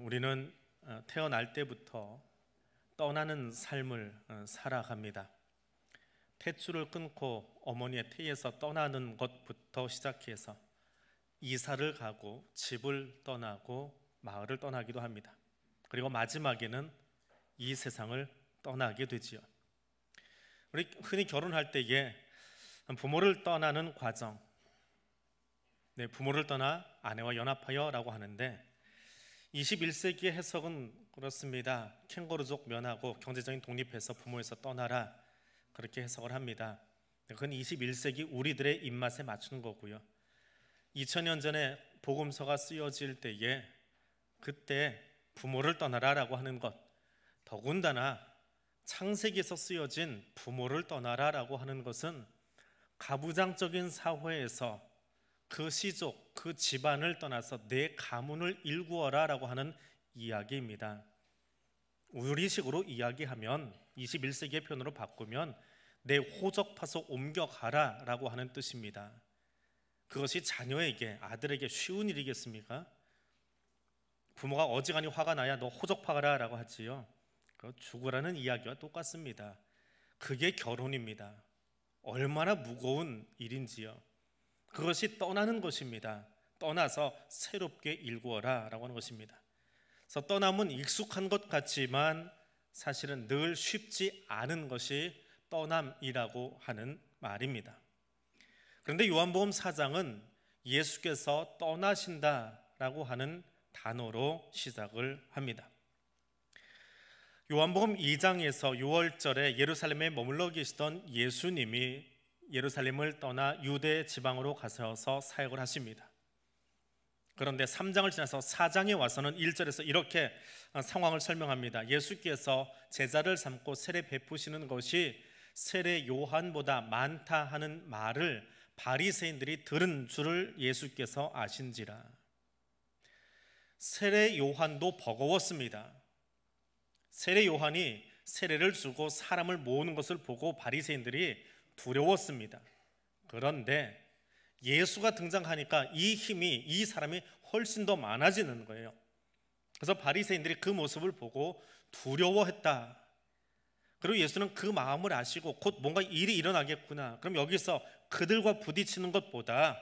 우리는 어, 태어날 때부터 떠나는 삶을 어, 살아갑니다. 탯줄을 끊고 어머니의 태에서 떠나는 것부터 시작해서 이사를 가고 집을 떠나고 마을을 떠나기도 합니다. 그리고 마지막에는 이 세상을 떠나게 되지요. 우리 흔히 결혼할 때에 부모를 떠나는 과정, 네, 부모를 떠나 아내와 연합하여라고 하는데 21세기의 해석은 그렇습니다. 캥거루족 면하고 경제적인 독립해서 부모에서 떠나라 그렇게 해석을 합니다. 네, 그건 21세기 우리들의 입맛에 맞추는 거고요. 2000년 전에 복음서가 쓰여질 때에 그때 부모를 떠나라라고 하는 것 더군다나 창세기에서 쓰여진 부모를 떠나라라고 하는 것은 가부장적인 사회에서 그 시족, 그 집안을 떠나서 내 가문을 일구어라라고 하는 이야기입니다. 우리식으로 이야기하면 21세기의 표현으로 바꾸면 내 호적파서 옮겨가라라고 하는 뜻입니다. 그것이 자녀에게 아들에게 쉬운 일이겠습니까? 부모가 어지간히 화가 나야 너 호적파가라라고 하지요. 그 죽으라는 이야기와 똑같습니다. 그게 결혼입니다. 얼마나 무거운 일인지요. 그것이 떠나는 것입니다. 떠나서 새롭게 일구어라 라고 하는 것입니다. 그래서 떠남은 익숙한 것 같지만 사실은 늘 쉽지 않은 것이 떠남이라고 하는 말입니다. 그런데 요한복음 4장은 예수께서 떠나신다라고 하는 단어로 시작을 합니다. 요한복음 2장에서 6월절에 예루살렘에 머물러 계시던 예수님이 예루살렘을 떠나 유대 지방으로 가셔서 사역을 하십니다. 그런데 3장을 지나서 4장에 와서는 1절에서 이렇게 어, 상황을 설명합니다. 예수께서 제자를 삼고 세례 베푸시는 것이 세례 요한보다 많다 하는 말을 바리새인들이 들은 줄을 예수께서 아신지라. 세례 요한도 버거웠습니다. 세례 요한이 세례를 주고 사람을 모으는 것을 보고 바리새인들이 두려웠습니다. 그런데 예수가 등장하니까 이 힘이 이 사람이 훨씬 더 많아지는 거예요. 그래서 바리새인들이 그 모습을 보고 두려워했다. 그리고 예수는 그 마음을 아시고 곧 뭔가 일이 일어나겠구나. 그럼 여기서 그들과 부딪히는 것보다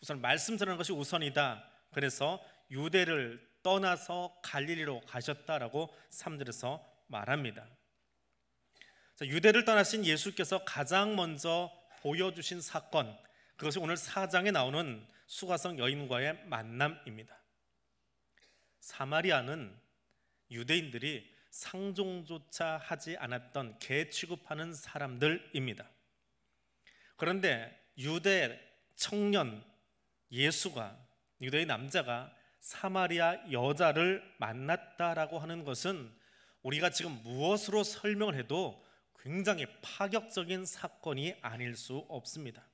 우선 말씀 전하는 것이 우선이다. 그래서 유대를 떠나서 갈릴리로 가셨다라고 3절에서 말합니다. 유대를 떠나신 예수께서 가장 먼저 보여주신 사건 그것이 오늘 4장에 나오는 수가성 여인과의 만남입니다. 사마리아는 유대인들이 상종조차 하지 않았던 개 취급하는 사람들입니다. 그런데 유대 청년 예수가 유대의 남자가 사마리아 여자를 만났다라고 하는 것은 우리가 지금 무엇으로 설명을 해도 굉장히 파격적인 사건이 아닐 수 없습니다.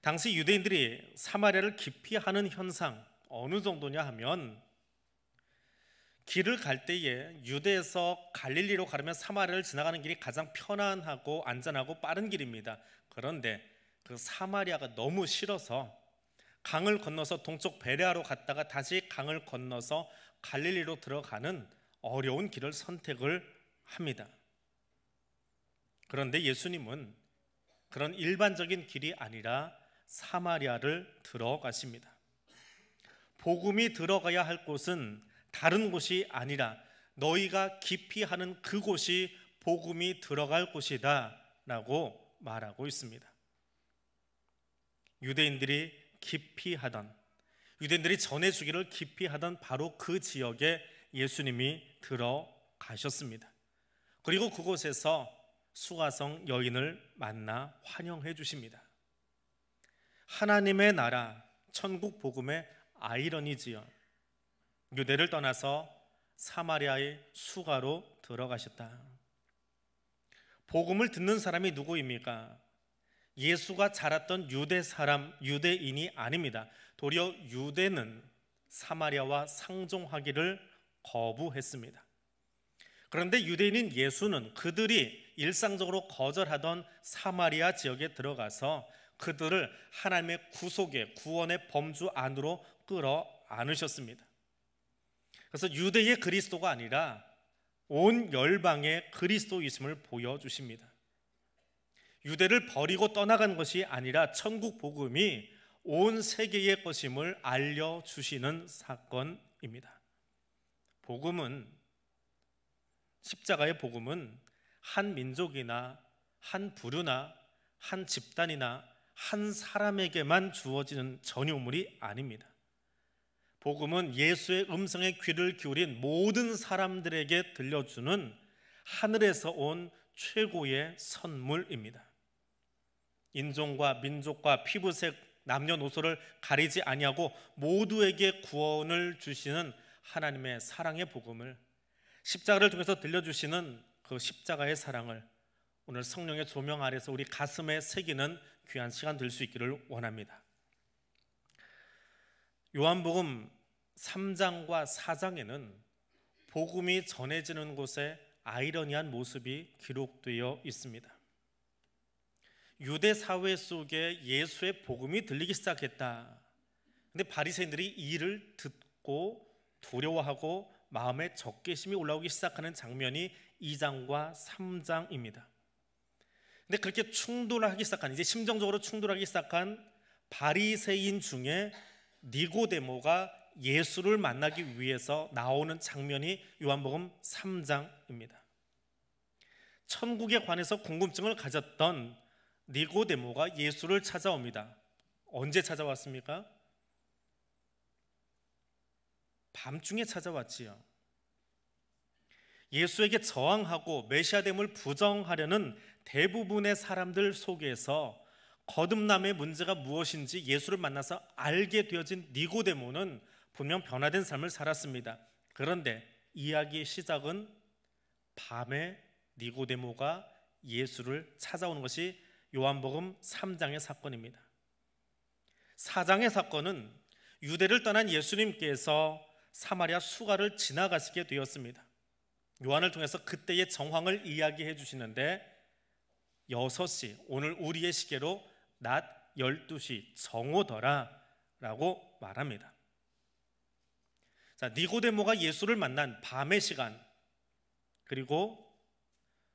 당시 유대인들이 사마리아를 기피하는 현상 어느 정도냐 하면 길을 갈 때에 유대에서 갈릴리로 가려면 사마리아를 지나가는 길이 가장 편안하고 안전하고 빠른 길입니다. 그런데 그 사마리아가 너무 싫어서 강을 건너서 동쪽 베레아로 갔다가 다시 강을 건너서 갈릴리로 들어가는 어려운 길을 선택을 합니다. 그런데 예수님은 그런 일반적인 길이 아니라 사마리아를 들어가십니다. 복음이 들어가야 할 곳은 다른 곳이 아니라 너희가 깊이 하는 그곳이 복음이 들어갈 곳이다 라고 말하고 있습니다. 유대인들이 깊이 하던 유대인들이 전해주기를 깊이 하던 바로 그 지역에 예수님이 들어가셨습니다. 그리고 그곳에서 수가성 여인을 만나 환영해 주십니다. 하나님의 나라 천국 복음의 아이러니지요. 유대를 떠나서 사마리아의 수가로 들어가셨다. 복음을 듣는 사람이 누구입니까? 예수가 자랐던 유대 사람, 유대인이 아닙니다. 도리어 유대는 사마리아와 상종하기를 거부했습니다. 그런데 유대인인 예수는 그들이 일상적으로 거절하던 사마리아 지역에 들어가서 그들을 하나님의 구속의 구원의 범주 안으로 끌어 안으셨습니다. 그래서 유대의 그리스도가 아니라 온 열방의 그리스도이심을 보여주십니다. 유대를 버리고 떠나간 것이 아니라 천국 복음이 온 세계의 것임을 알려주시는 사건입니다. 복음은 십자가의 복음은 한 민족이나 한 부류나 한 집단이나 한 사람에게만 주어지는 전유물이 아닙니다. 복음은 예수의 음성에 귀를 기울인 모든 사람들에게 들려주는 하늘에서 온 최고의 선물입니다. 인종과 민족과 피부색 남녀노소를 가리지 아니하고 모두에게 구원을 주시는 하나님의 사랑의 복음을 십자가를 통해서 들려주시는 그 십자가의 사랑을 오늘 성령의 조명 아래서 우리 가슴에 새기는 귀한 시간 될 수 있기를 원합니다. 요한복음 3장과 4장에는 복음이 전해지는 곳에 아이러니한 모습이 기록되어 있습니다. 유대 사회 속에 예수의 복음이 들리기 시작했다. 근데 바리새인들이 이를 듣고 두려워하고 마음에 적개심이 올라오기 시작하는 장면이 2장과 3장입니다. 근데 그렇게 충돌하기 시작한 이제 심정적으로 충돌하기 시작한 바리새인 중에 니고데모가 예수를 만나기 위해서 나오는 장면이 요한복음 3장입니다. 천국에 관해서 궁금증을 가졌던 니고데모가 예수를 찾아옵니다. 언제 찾아왔습니까? 밤중에 찾아왔지요. 예수에게 저항하고 메시아됨을 부정하려는 대부분의 사람들 속에서 거듭남의 문제가 무엇인지 예수를 만나서 알게 되어진 니고데모는 분명 변화된 삶을 살았습니다. 그런데 이야기의 시작은 밤에 니고데모가 예수를 찾아오는 것이 요한복음 3장의 사건입니다. 4장의 사건은 유대를 떠난 예수님께서 사마리아 수가를 지나가시게 되었습니다. 요한을 통해서 그때의 정황을 이야기해 주시는데 6시 오늘 우리의 시계로 낮 12시 정오더라라고 말합니다. 자, 니고데모가 예수를 만난 밤의 시간 그리고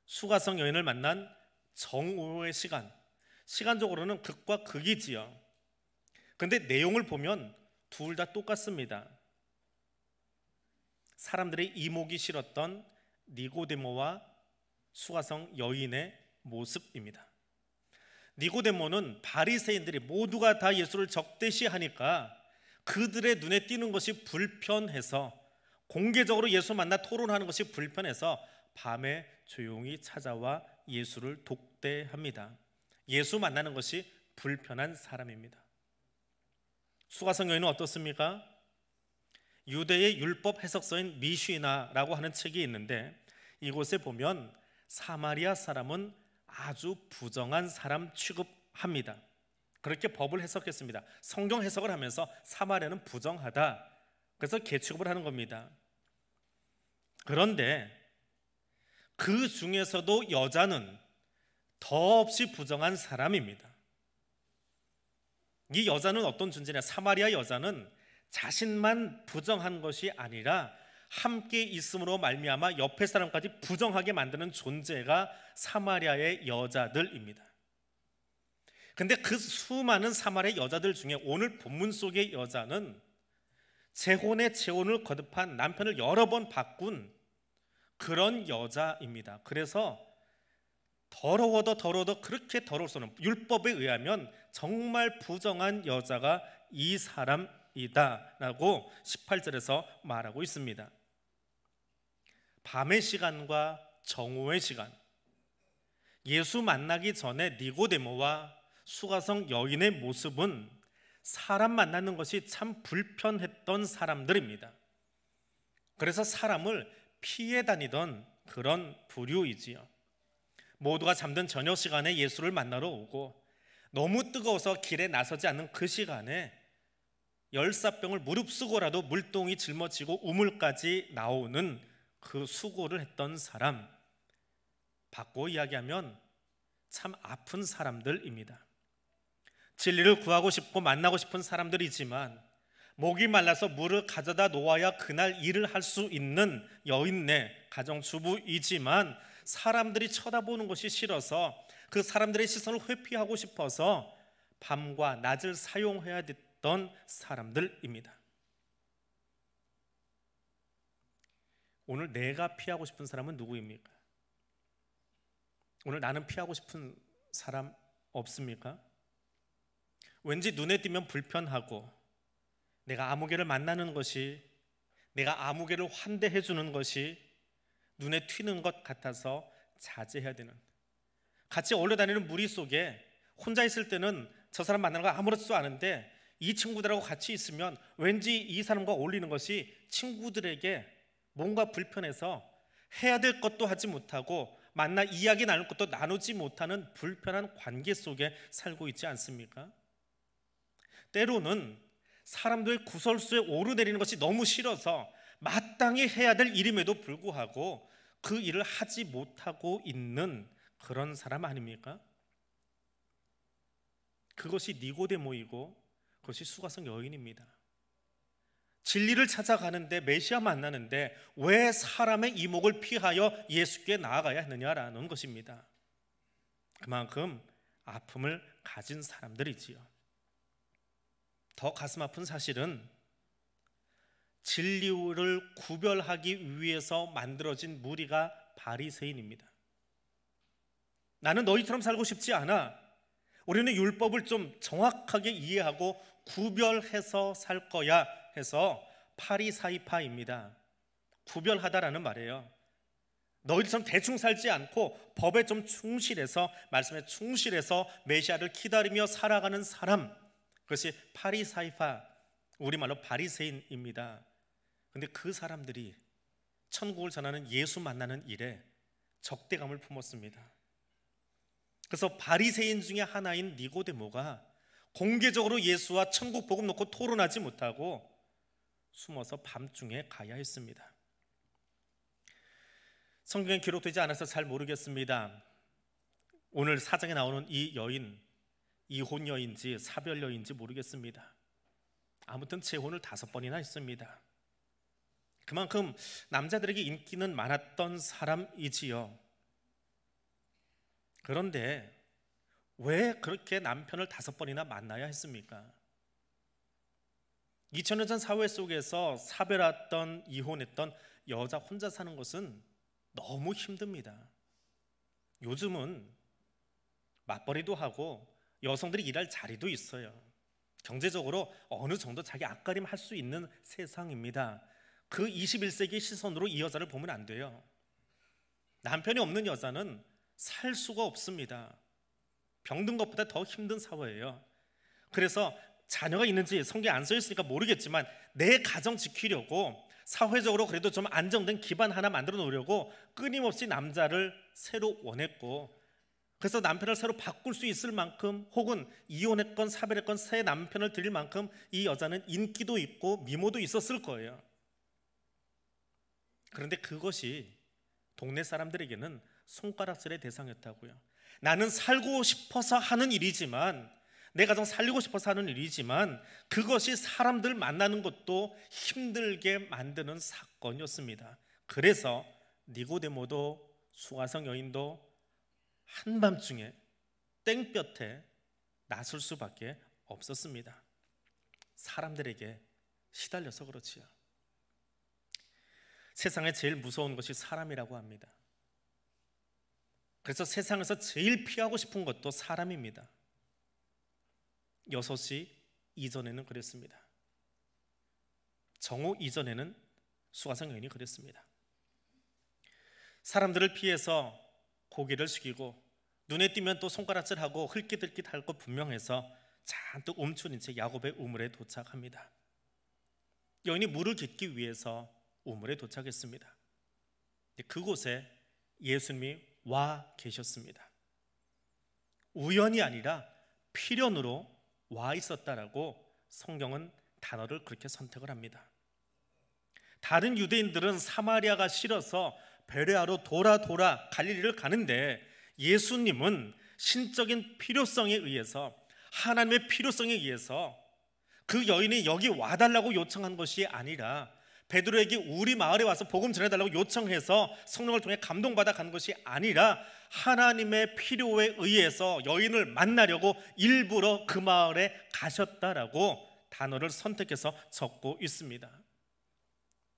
수가성 여인을 만난 정오의 시간 시간적으로는 극과 극이지요. 근데 내용을 보면 둘 다 똑같습니다. 사람들의 이목이 싫었던 니고데모와 수가성 여인의 모습입니다. 니고데모는 바리새인들이 모두가 다 예수를 적대시하니까 그들의 눈에 띄는 것이 불편해서 공개적으로 예수 만나 토론하는 것이 불편해서 밤에 조용히 찾아와 예수를 독대합니다. 예수 만나는 것이 불편한 사람입니다. 수가성 여인은 어떻습니까? 유대의 율법 해석서인 미슈나라고 이 하는 책이 있는데 이곳에 보면 사마리아 사람은 아주 부정한 사람 취급합니다. 그렇게 법을 해석했습니다. 성경 해석을 하면서 사마리아는 부정하다. 그래서 개취급을 하는 겁니다. 그런데 그 중에서도 여자는 더없이 부정한 사람입니다. 이 여자는 어떤 존재냐? 사마리아 여자는 자신만 부정한 것이 아니라 함께 있음으로 말미암아 옆에 사람까지 부정하게 만드는 존재가 사마리아의 여자들입니다. 근데 그 수많은 사마리아 여자들 중에 오늘 본문 속의 여자는 재혼의 재혼을 거듭한 남편을 여러 번 바꾼 그런 여자입니다. 그래서 더러워도 더러워도 그렇게 더러울 수는 율법에 의하면 정말 부정한 여자가 이 사람 이다라고 18절에서 말하고 있습니다. 밤의 시간과 정오의 시간. 예수 만나기 전에 니고데모와 수가성 여인의 모습은 사람 만나는 것이 참 불편했던 사람들입니다. 그래서 사람을 피해 다니던 그런 부류이지요. 모두가 잠든 저녁 시간에 예수를 만나러 오고 너무 뜨거워서 길에 나서지 않는 그 시간에 열사병을 무릅쓰고라도 물동이 짊어지고 우물까지 나오는 그 수고를 했던 사람 바꿔 이야기하면 참 아픈 사람들입니다. 진리를 구하고 싶고 만나고 싶은 사람들이지만 목이 말라서 물을 가져다 놓아야 그날 일을 할 수 있는 여인네 가정주부이지만 사람들이 쳐다보는 것이 싫어서 그 사람들의 시선을 회피하고 싶어서 밤과 낮을 사용해야 됐 했던 사람들입니다. 오늘 내가 피하고 싶은 사람은 누구입니까? 오늘 나는 피하고 싶은 사람 없습니까? 왠지 눈에 띄면 불편하고 내가 아무개를 만나는 것이 내가 아무개를 환대해 주는 것이 눈에 튀는 것 같아서 자제해야 되는 같이 어울려 다니는 무리 속에 혼자 있을 때는 저 사람 만나는 거 아무렇지도 않은데 이 친구들하고 같이 있으면 왠지 이 사람과 어울리는 것이 친구들에게 뭔가 불편해서 해야 될 것도 하지 못하고 만나 이야기 나눌 것도 나누지 못하는 불편한 관계 속에 살고 있지 않습니까? 때로는 사람들의 구설수에 오르내리는 것이 너무 싫어서 마땅히 해야 될 일임에도 불구하고 그 일을 하지 못하고 있는 그런 사람 아닙니까? 그것이 니고데모이고 그것이 수가성 여인입니다. 진리를 찾아가는데 메시아 만나는데 왜 사람의 이목을 피하여 예수께 나아가야 하느냐라는 것입니다. 그만큼 아픔을 가진 사람들이지요. 더 가슴 아픈 사실은 진리를 구별하기 위해서 만들어진 무리가 바리새인입니다. 나는 너희처럼 살고 싶지 않아. 우리는 율법을 좀 정확하게 이해하고 구별해서 살 거야 해서 파리사이파입니다. 구별하다라는 말이에요. 너희처럼 대충 살지 않고 법에 좀 충실해서 말씀에 충실해서 메시아를 기다리며 살아가는 사람 그것이 파리사이파 우리말로 바리세인입니다 근데 그 사람들이 천국을 전하는 예수 만나는 일에 적대감을 품었습니다. 그래서 바리새인 중에 하나인 니고데모가 공개적으로 예수와 천국 복음 놓고 토론하지 못하고 숨어서 밤중에 가야 했습니다. 성경에 기록되지 않아서 잘 모르겠습니다. 오늘 사장에 나오는 이 여인, 이혼녀인지 사별녀인지 모르겠습니다. 아무튼 재혼을 다섯 번이나 했습니다. 그만큼 남자들에게 인기는 많았던 사람이지요. 그런데 왜 그렇게 남편을 다섯 번이나 만나야 했습니까? 2000년 전 사회 속에서 사별했던 이혼했던 여자 혼자 사는 것은 너무 힘듭니다. 요즘은 맞벌이도 하고 여성들이 일할 자리도 있어요. 경제적으로 어느 정도 자기 앞가림할 수 있는 세상입니다. 그 21세기 시선으로 이 여자를 보면 안 돼요. 남편이 없는 여자는 살 수가 없습니다. 병든 것보다 더 힘든 사회예요. 그래서 자녀가 있는지 성경에 안써 있으니까 모르겠지만 내 가정 지키려고 사회적으로 그래도 좀 안정된 기반 하나 만들어 놓으려고 끊임없이 남자를 새로 원했고 그래서 남편을 새로 바꿀 수 있을 만큼 혹은 이혼했건 사별했건 새 남편을 드릴 만큼 이 여자는 인기도 있고 미모도 있었을 거예요. 그런데 그것이 동네 사람들에게는 손가락질의 대상이었다고요. 나는 살고 싶어서 하는 일이지만 내 가정 살리고 싶어서 하는 일이지만 그것이 사람들 만나는 것도 힘들게 만드는 사건이었습니다. 그래서 니고데모도 수가성 여인도 한밤중에 땡볕에 나설 수밖에 없었습니다. 사람들에게 시달려서 그렇지요. 세상에 제일 무서운 것이 사람이라고 합니다. 그래서 세상에서 제일 피하고 싶은 것도 사람입니다. 6시 이전에는 그랬습니다. 정오 이전에는 수가성 여인이 그랬습니다. 사람들을 피해서 고개를 숙이고 눈에 띄면 또 손가락질하고 흘깃흘깃할 것 분명해서 잔뜩 움츠린 채 야곱의 우물에 도착합니다. 여인이 물을 짓기 위해서 우물에 도착했습니다. 그곳에 예수님이 와 계셨습니다. 우연이 아니라 필연으로 와 있었다라고 성경은 단어를 그렇게 선택을 합니다. 다른 유대인들은 사마리아가 싫어서 베레아로 돌아 돌아 갈릴리를 가는데 예수님은 신적인 필요성에 의해서 하나님의 필요성에 의해서 그 여인이 여기 와달라고 요청한 것이 아니라 베드로에게 우리 마을에 와서 복음 전해달라고 요청해서 성령을 통해 감동받아 간 것이 아니라 하나님의 필요에 의해서 여인을 만나려고 일부러 그 마을에 가셨다라고 단어를 선택해서 적고 있습니다.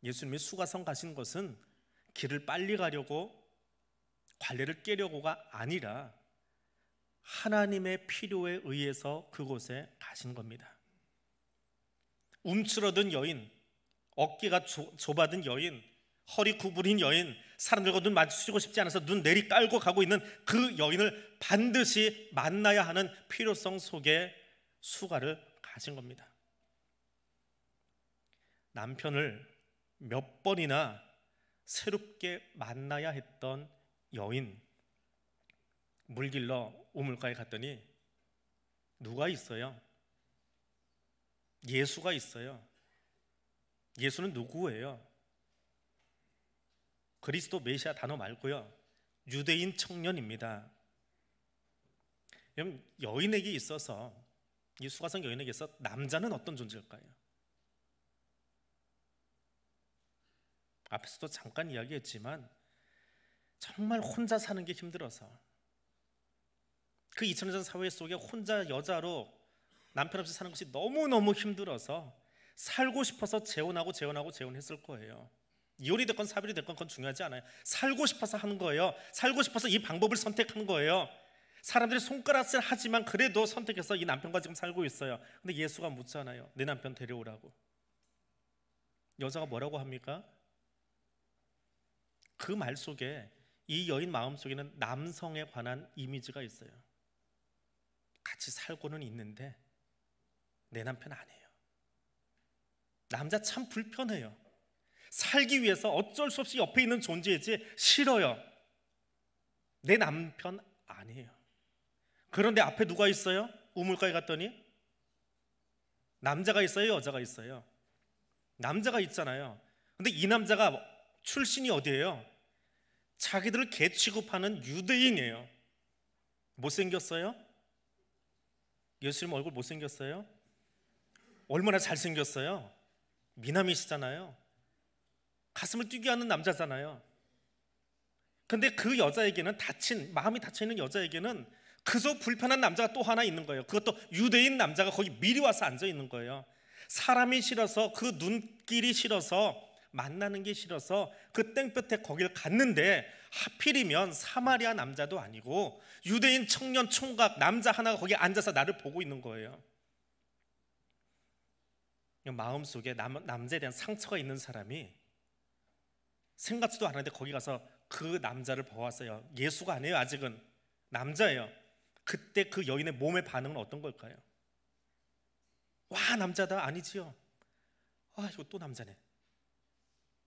예수님이 수가성 가신 것은 길을 빨리 가려고 관례를 깨려고가 아니라 하나님의 필요에 의해서 그곳에 가신 겁니다. 움츠러든 여인, 어깨가 좁아든 여인, 허리 구부린 여인, 사람들과 눈 마주치고 싶지 않아서 눈 내리 깔고 가고 있는 그 여인을 반드시 만나야 하는 필요성 속에 수가를 가진 겁니다. 남편을 몇 번이나 새롭게 만나야 했던 여인 물길러 우물가에 갔더니 누가 있어요? 예수가 있어요. 예수는 누구예요? 그리스도 메시아 단어 말고요. 유대인 청년입니다. 여인에게 있어서 이 수가성 여인에게 있 남자는 어떤 존재일까요? 앞에서도 잠깐 이야기했지만 정말 혼자 사는 게 힘들어서 그 2000년 전 사회 속에 혼자 여자로 남편 없이 사는 것이 너무너무 힘들어서 살고 싶어서 재혼하고 재혼하고 재혼했을 거예요. 이혼이 됐건 사별이 됐건 그건 중요하지 않아요. 살고 싶어서 하는 거예요. 살고 싶어서 이 방법을 선택한 거예요. 사람들이 손가락질 하지만 그래도 선택해서 이 남편과 지금 살고 있어요. 근데 예수가 묻잖아요. 내 남편 데려오라고. 여자가 뭐라고 합니까? 그 말 속에 이 여인 마음 속에는 남성에 관한 이미지가 있어요. 같이 살고는 있는데 내 남편 아니에요. 남자 참 불편해요. 살기 위해서 어쩔 수 없이 옆에 있는 존재이지 싫어요. 내 남편 아니에요. 그런데 앞에 누가 있어요? 우물가에 갔더니 남자가 있어요, 여자가 있어요. 남자가 있잖아요. 근데 이 남자가 출신이 어디예요? 자기들을 개 취급하는 유대인이에요. 못생겼어요? 예수님 얼굴 못생겼어요? 얼마나 잘생겼어요? 미남이시잖아요. 가슴을 뛰게 하는 남자잖아요. 근데 그 여자에게는 다친 마음이 다쳐 있는 여자에게는 그저 불편한 남자가 또 하나 있는 거예요. 그것도 유대인 남자가 거기 미리 와서 앉아 있는 거예요. 사람이 싫어서 그 눈길이 싫어서 만나는 게 싫어서 그 땡볕에 거길 갔는데 하필이면 사마리아 남자도 아니고 유대인 청년 총각 남자 하나가 거기 앉아서 나를 보고 있는 거예요. 마음 속에 남, 남자에 대한 상처가 있는 사람이 생각지도 않았는데 거기 가서 그 남자를 보았어요. 예수가 아니에요. 아직은 남자예요. 그때 그 여인의 몸의 반응은 어떤 걸까요? 와 남자다 아니지요. 아 이거 또 남자네.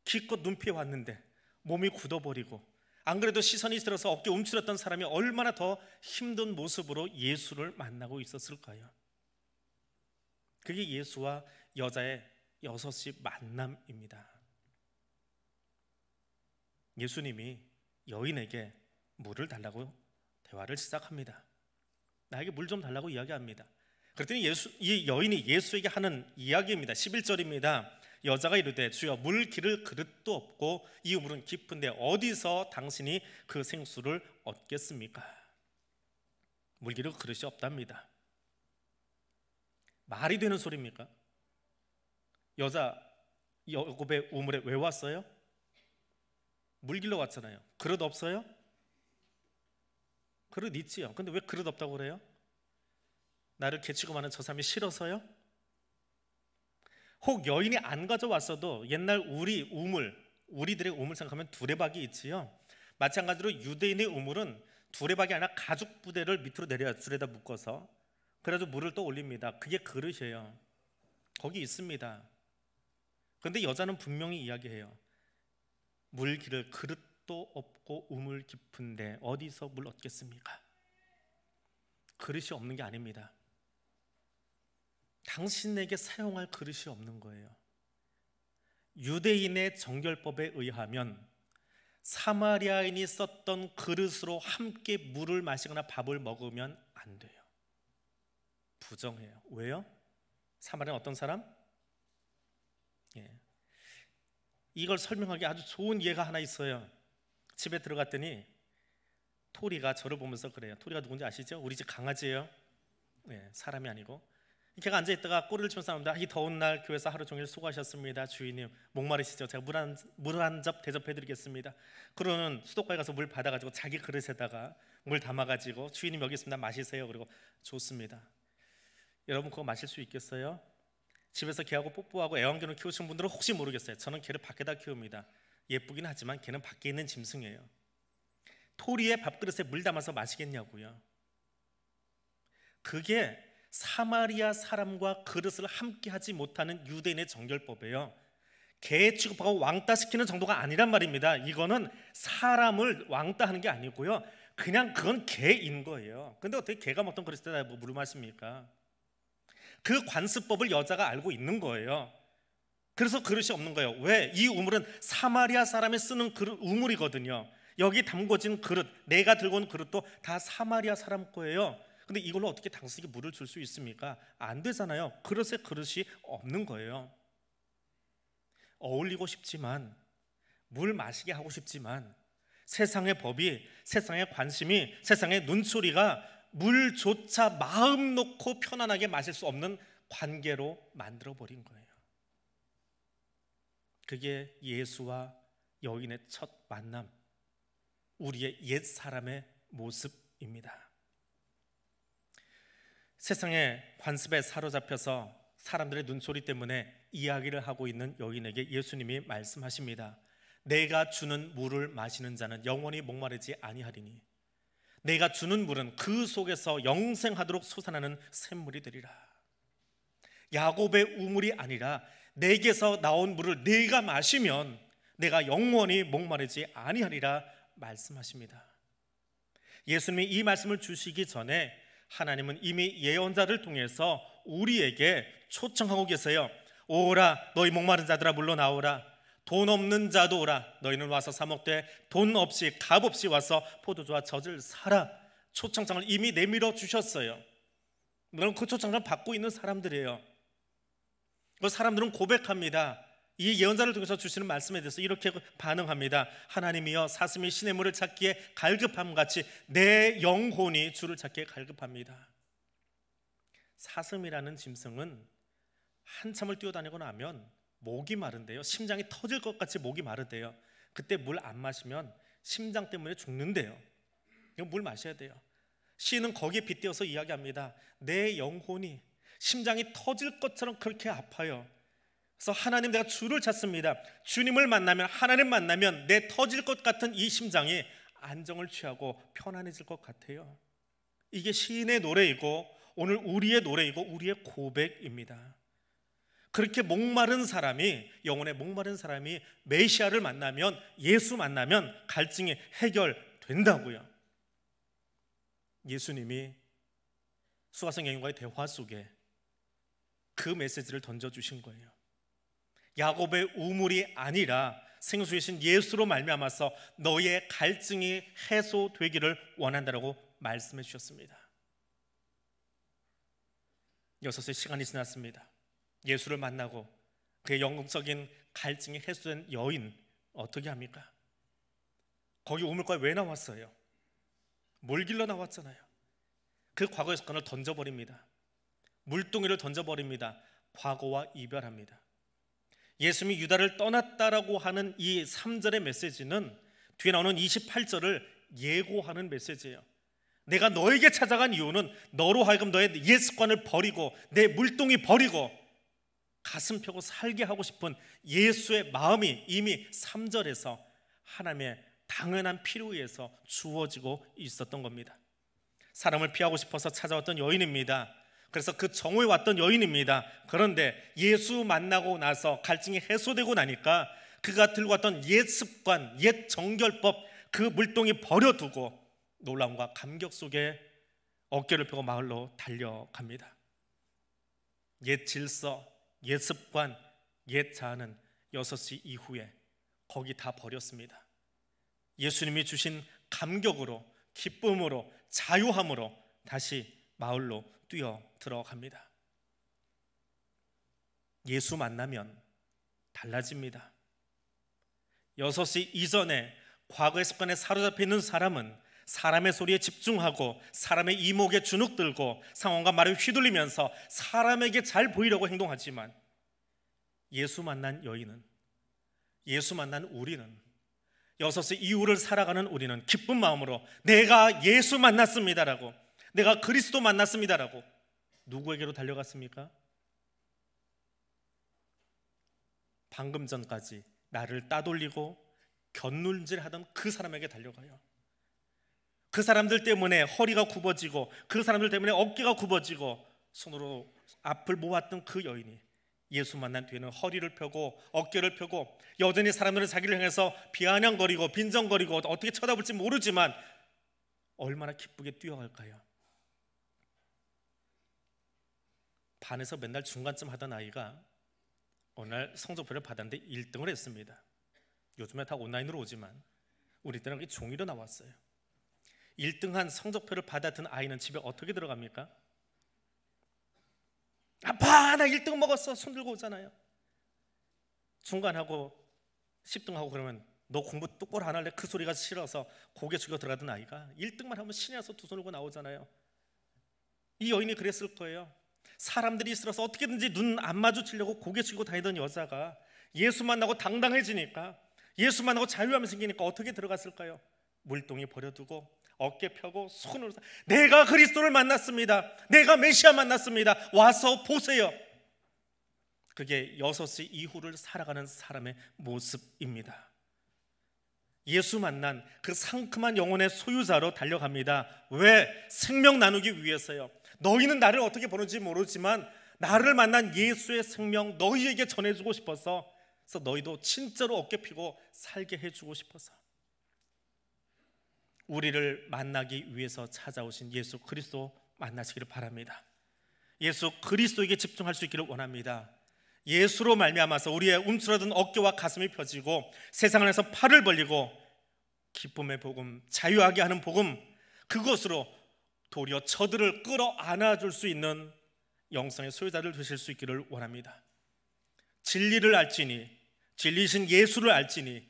기껏 눈피해 왔는데 몸이 굳어버리고 안 그래도 시선이 들어서 어깨 움츠렸던 사람이 얼마나 더 힘든 모습으로 예수를 만나고 있었을까요? 그게 예수와 여자의 여섯이 만남입니다. 예수님이 여인에게 물을 달라고 대화를 시작합니다. 나에게 물 좀 달라고 이야기합니다. 그랬더니 예수, 이 여인이 예수에게 하는 이야기입니다. 11절입니다. 여자가 이르되 주여 물 기를 그릇도 없고 이 우물은 깊은데 어디서 당신이 그 생수를 얻겠습니까? 물 기를 그릇이 없답니다. 말이 되는 소리입니까? 여자 여곱의 우물에 왜 왔어요? 물길로 갔잖아요. 그릇 없어요? 그릇 있지요. 근데 왜 그릇 없다고 그래요? 나를 개치고 마는 저 사람이 싫어서요? 혹 여인이 안 가져왔어도 옛날 우리 우물, 우리들의 우물 생각하면 두레박이 있지요. 마찬가지로 유대인의 우물은 두레박이 아니라 가죽 부대를 밑으로 내려 줄에다 묶어서 그래서 물을 또 올립니다. 그게 그릇이에요. 거기 있습니다. 근데 여자는 분명히 이야기해요. 물 길을 그릇도 없고 우물 깊은데 어디서 물 얻겠습니까? 그릇이 없는 게 아닙니다. 당신에게 사용할 그릇이 없는 거예요. 유대인의 정결법에 의하면 사마리아인이 썼던 그릇으로 함께 물을 마시거나 밥을 먹으면 안 돼요. 부정해요. 왜요? 사마리아 어떤 사람? 예. 이걸 설명하기 아주 좋은 예가 하나 있어요. 집에 들어갔더니 토리가 저를 보면서 그래요. 토리가 누군지 아시죠? 우리 집 강아지예요. 예, 사람이 아니고. 걔가 앉아 있다가 꼬리를 치면서 합니다. 아, 이 더운 날 교회에서 하루 종일 수고하셨습니다, 주인님. 목마르시죠? 제가 물한물한 접 대접해드리겠습니다. 그러는 수도가에 가서 물 받아가지고 자기 그릇에다가 물 담아가지고 주인님 여기 있습니다, 마시세요. 그리고 좋습니다. 여러분 그거 마실 수 있겠어요? 집에서 개하고 뽀뽀하고 애완견을 키우신 분들은 혹시 모르겠어요. 저는 개를 밖에다 키웁니다. 예쁘긴 하지만 개는 밖에 있는 짐승이에요. 토리에 밥그릇에 물 담아서 마시겠냐고요. 그게 사마리아 사람과 그릇을 함께 하지 못하는 유대인의 정결법이에요. 개 취급하고 왕따 시키는 정도가 아니란 말입니다. 이거는 사람을 왕따 하는 게 아니고요. 그냥 그건 개인 거예요. 근데 어떻게 개가 먹던 그릇에다 뭐 물을 마십니까? 그 관습법을 여자가 알고 있는 거예요. 그래서 그릇이 없는 거예요. 왜? 이 우물은 사마리아 사람이 쓰는 그릇, 우물이거든요. 여기 담궈진 그릇, 내가 들고 온 그릇도 다 사마리아 사람 거예요. 근데 이걸로 어떻게 당신에게 물을 줄 수 있습니까? 안 되잖아요. 그릇에 그릇이 없는 거예요. 어울리고 싶지만 물 마시게 하고 싶지만 세상의 법이 세상의 관심이 세상의 눈초리가 물조차 마음 놓고 편안하게 마실 수 없는 관계로 만들어 버린 거예요. 그게 예수와 여인의 첫 만남, 우리의 옛 사람의 모습입니다. 세상의 관습에 사로잡혀서 사람들의 눈소리 때문에 이야기를 하고 있는 여인에게 예수님이 말씀하십니다. 내가 주는 물을 마시는 자는 영원히 목마르지 아니하리니 내가 주는 물은 그 속에서 영생하도록 솟아나는 샘물이 되리라. 야곱의 우물이 아니라 내게서 나온 물을 내가 마시면 내가 영원히 목마르지 아니하리라 말씀하십니다. 예수님이 이 말씀을 주시기 전에 하나님은 이미 예언자를 통해서 우리에게 초청하고 계세요. 오라 너희 목마른 자들아 물러나오라. 돈 없는 자도 오라 너희는 와서 사 먹되 돈 없이 값 없이 와서 포도주와 젖을 사라 초청장을 이미 내밀어 주셨어요. 물론 그 초청장을 받고 있는 사람들이에요. 그 사람들은 고백합니다. 이 예언자를 통해서 주시는 말씀에 대해서 이렇게 반응합니다. 하나님이여 사슴이 신의 물을 찾기에 갈급함 같이 내 영혼이 주를 찾기에 갈급합니다. 사슴이라는 짐승은 한참을 뛰어다니고 나면 목이 마른데요. 심장이 터질 것 같이 목이 마른데요. 그때 물 안 마시면 심장 때문에 죽는데요. 이거 물 마셔야 돼요. 시인은 거기에 빗대어서 이야기합니다. 내 영혼이 심장이 터질 것처럼 그렇게 아파요. 그래서 하나님 내가 주를 찾습니다. 주님을 만나면 하나님 만나면 내 터질 것 같은 이 심장이 안정을 취하고 편안해질 것 같아요. 이게 시인의 노래이고 오늘 우리의 노래이고 우리의 고백입니다. 그렇게 목마른 사람이 영혼의 목마른 사람이 메시아를 만나면 예수 만나면 갈증이 해결된다고요. 예수님이 수가성 여인과의 대화 속에 그 메시지를 던져 주신 거예요. 야곱의 우물이 아니라 생수이신 예수로 말미암아서 너의 갈증이 해소되기를 원한다라고 말씀해 주셨습니다. 여섯의 시간이 지났습니다. 예수를 만나고 그의 영적인 금 갈증이 해소된 여인 어떻게 합니까? 거기 우물가에 왜 나왔어요? 물 길러 나왔잖아요. 그 과거의 사건을 던져버립니다. 물동이를 던져버립니다. 과거와 이별합니다. 예수님이 유다를 떠났다라고 하는 이 3절의 메시지는 뒤에 나오는 28절을 예고하는 메시지예요. 내가 너에게 찾아간 이유는 너로 하여금 너의 예습관을 버리고 내 물동이 버리고 가슴 펴고 살게 하고 싶은 예수의 마음이 이미 3절에서 하나님의 당연한 필요에서 주어지고 있었던 겁니다. 사람을 피하고 싶어서 찾아왔던 여인입니다. 그래서 그 정오에 왔던 여인입니다. 그런데 예수 만나고 나서 갈증이 해소되고 나니까 그가 들고 왔던 옛 습관, 옛 정결법 그 물동이 버려두고 놀라과 감격 속에 어깨를 펴고 마을로 달려갑니다. 옛 질서, 옛 습관, 옛 자아는 6시 이후에 거기 다 버렸습니다. 예수님이 주신 감격으로, 기쁨으로, 자유함으로 다시 마을로 뛰어 들어갑니다. 예수 만나면 달라집니다. 6시 이전에 과거의 습관에 사로잡혀 있는 사람은 사람의 소리에 집중하고 사람의 이목에 주눅들고 상황과 말을 휘둘리면서 사람에게 잘 보이려고 행동하지만 예수 만난 여인은 예수 만난 우리는 여섯의 이후를 살아가는 우리는 기쁜 마음으로 내가 예수 만났습니다라고 내가 그리스도 만났습니다라고 누구에게로 달려갔습니까? 방금 전까지 나를 따돌리고 견눈질하던 그 사람에게 달려가요. 그 사람들 때문에 허리가 굽어지고 그 사람들 때문에 어깨가 굽어지고 손으로 앞을 모았던 그 여인이 예수 만난 뒤에는 허리를 펴고 어깨를 펴고 여전히 사람들은 자기를 향해서 비아냥거리고 빈정거리고 어떻게 쳐다볼지 모르지만 얼마나 기쁘게 뛰어갈까요? 반에서 맨날 중간쯤 하던 아이가 어느 날 성적표를 받았는데 1등을 했습니다. 요즘에 다 온라인으로 오지만 우리 때는 종이로 나왔어요. 1등한 성적표를 받아든 아이는 집에 어떻게 들어갑니까? 아빠 나 1등 먹었어 손 들고 오잖아요 중간하고 10등하고 그러면 너 공부 똑바로 안 할래? 그 소리가 싫어서 고개 죽여 들어가던 아이가 1등만 하면 신이 나서 두 손을 고 나오잖아요 이 여인이 그랬을 거예요 사람들이 싫어서 어떻게든지 눈 안 마주치려고 고개 숙이고 다니던 여자가 예수 만나고 당당해지니까 예수 만나고 자유함이 생기니까 어떻게 들어갔을까요? 물동이 버려두고 어깨 펴고 손으로 내가 그리스도를 만났습니다. 내가 메시아 만났습니다. 와서 보세요. 그게 6시 이후를 살아가는 사람의 모습입니다. 예수 만난 그 상큼한 영혼의 소유자로 달려갑니다. 왜? 생명 나누기 위해서요. 너희는 나를 어떻게 보는지 모르지만 나를 만난 예수의 생명 너희에게 전해주고 싶어서 그래서 너희도 진짜로 어깨 피고 살게 해주고 싶어서 우리를 만나기 위해서 찾아오신 예수 그리스도 만나시기를 바랍니다. 예수 그리스도에게 집중할 수 있기를 원합니다. 예수로 말미암아서 우리의 움츠러든 어깨와 가슴이 펴지고 세상 안에서 팔을 벌리고 기쁨의 복음, 자유하게 하는 복음 그것으로 도리어 저들을 끌어안아 줄 수 있는 영성의 소유자를 되실 수 있기를 원합니다. 진리를 알지니 진리신 예수를 알지니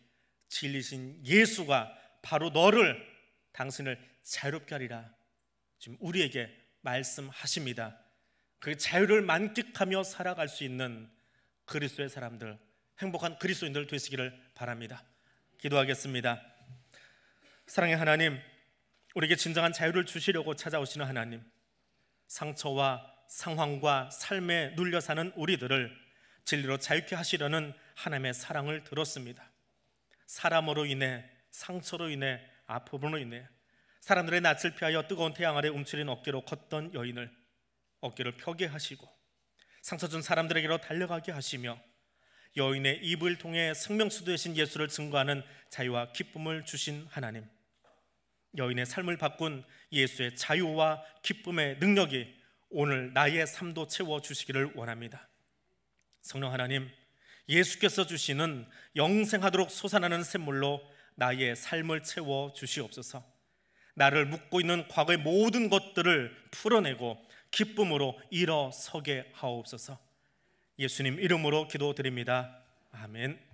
진리신 예수가 바로 너를 당신을 자유롭게 하리라 지금 우리에게 말씀하십니다. 그 자유를 만끽하며 살아갈 수 있는 그리스도의 사람들, 행복한 그리스도인들 되시기를 바랍니다. 기도하겠습니다. 사랑의 하나님, 우리에게 진정한 자유를 주시려고 찾아오시는 하나님, 상처와 상황과 삶에 눌려 사는 우리들을 진리로 자유케 하시려는 하나님의 사랑을 들었습니다. 사람으로 인해, 상처로 인해 아픔으로 인해 사람들의 낯을 피하여 뜨거운 태양 아래 움츠린 어깨로 걷던 여인을 어깨를 펴게 하시고 상처준 사람들에게로 달려가게 하시며 여인의 입을 통해 생명수 되신 예수를 증거하는 자유와 기쁨을 주신 하나님 여인의 삶을 바꾼 예수의 자유와 기쁨의 능력이 오늘 나의 삶도 채워 주시기를 원합니다. 성령 하나님, 예수께서 주시는 영생하도록 솟아나는 샘물로 나의 삶을 채워 주시옵소서. 나를 묶고 있는 과거의 모든 것들을 풀어내고 기쁨으로 일어서게 하옵소서. 예수님 이름으로 기도드립니다. 아멘.